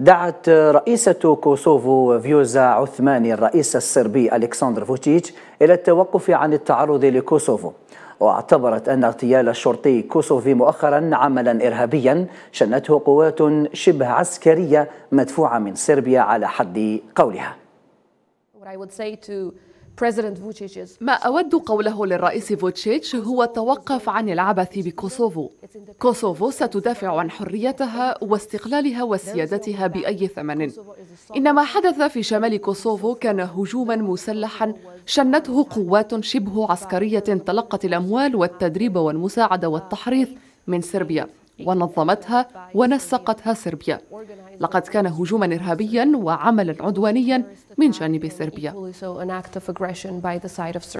دعت رئيسة كوسوفو فيوزا عثماني الرئيس الصربي ألكسندر فوتيتش إلى التوقف عن التعرض لكوسوفو واعتبرت أن اغتيال الشرطي كوسوفي مؤخرا عملا إرهابيا شنته قوات شبه عسكرية مدفوعة من صربيا على حد قولها ما أود قوله للرئيس فوتشيتش هو التوقف عن العبث بكوسوفو كوسوفو ستدافع عن حريتها واستقلالها وسيادتها بأي ثمن إن ما حدث في شمال كوسوفو كان هجوما مسلحا شنته قوات شبه عسكرية تلقت الأموال والتدريب والمساعدة والتحريض من صربيا ونظمتها ونسقتها صربيا لقد كان هجوما إرهابيا وعملا عدوانيا من جانب صربيا